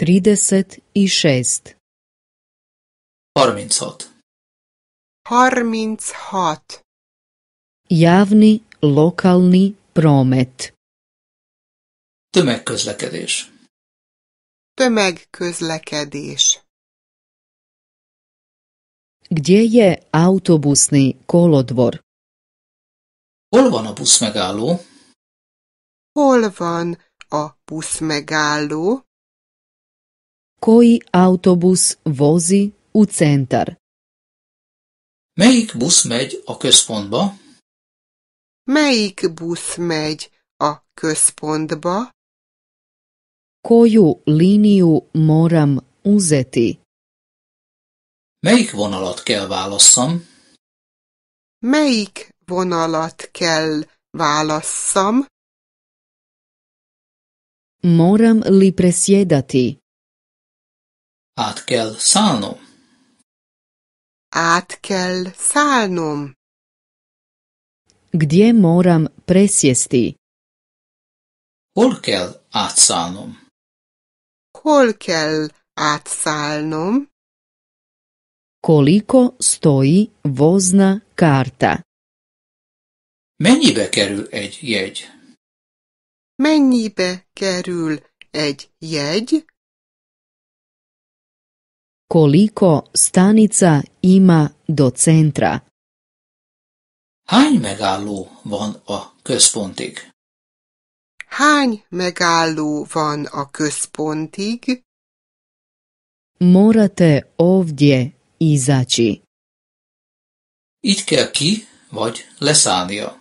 trideset i šest. Harminchat. Harminchat. Javni lokalni promet. Tömegközlekedés. Tömegközlekedés. Gdje je autobusni kolodvor? Hol van a buszmegálló? Hol van a buszmegálló? koji autobus vozi u centar? Melyik busz megy a központba? Melyik busz megy a központba? Koju liniju moram uzeti? Melyik vonalat kell válasszam? Melyik vonalat kell válasszam? Moram li presjedati? Át kell szállnom. Át kell szállnom. Gdje moram presjesti? Hol kell átszállnom? Hol kell átszállnom? Koliko stoji vozna karta? Mennyibe kerül egy jegy? Mennyibe kerül egy jegy? Koliko stanica ima do centra? Hány megálló van a központig? Hány megálló van a központig? Morate ovdje izaći. Itt kell ki, vagy leszállnia.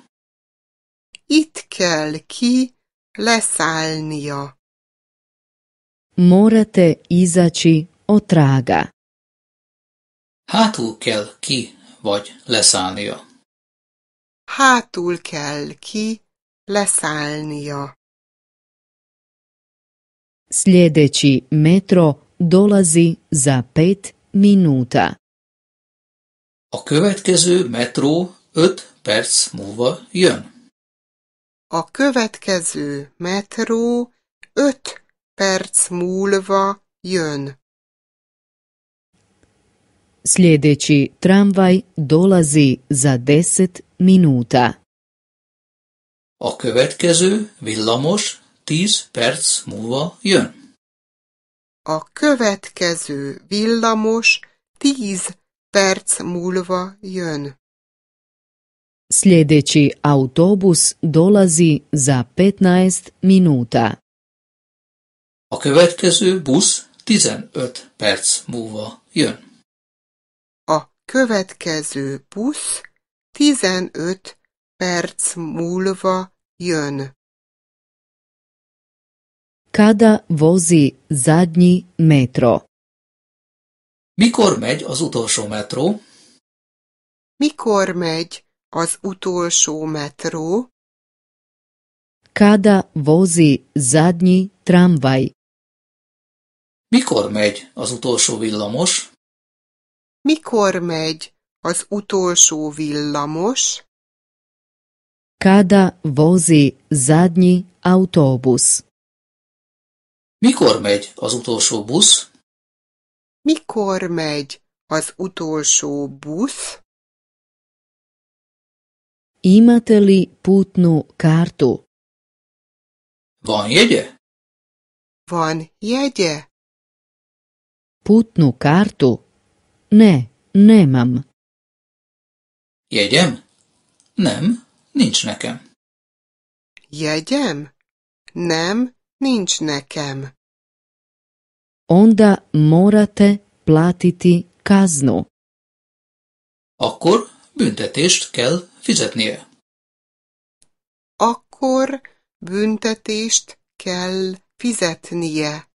Itt kell ki, leszállnia. Morate izaći Otrága. Hátul kell ki, vagy leszállnia. Hátul kell ki, leszállnia. Sljedeći metro dolazi za pet minuta. A következő metró 5 perc múlva jön. A következő metró 5 perc múlva jön. Sljedeći tramvaj dolazi za 10 minuta. A következő villamos 10 perc múlva jön. A következő villamos 10 perc múlva jön. Sljedeći autobus dolazi za 15 minuta. A következő busz 15 perc múlva jön következő busz tizenöt perc múlva jön. Kada vozi zadnyi metro? Mikor megy az utolsó metró? Mikor megy az utolsó metró? Kada vozi zadnyi tramvaj? Mikor megy az utolsó villamos? Mikor megy az utolsó villamos? Kada vozi zadnyi autóbusz? Mikor megy az utolsó busz? Mikor megy az utolsó busz? Imateli putnu kartu? Van jegye? Van jegye? Putnu kartu ne, nemám. Jegyem? Nem, nincs nekem. Jegyem? Nem, nincs nekem. Onda morate platiti kaznu. Akkor büntetést kell fizetnie. Akkor büntetést kell fizetnie.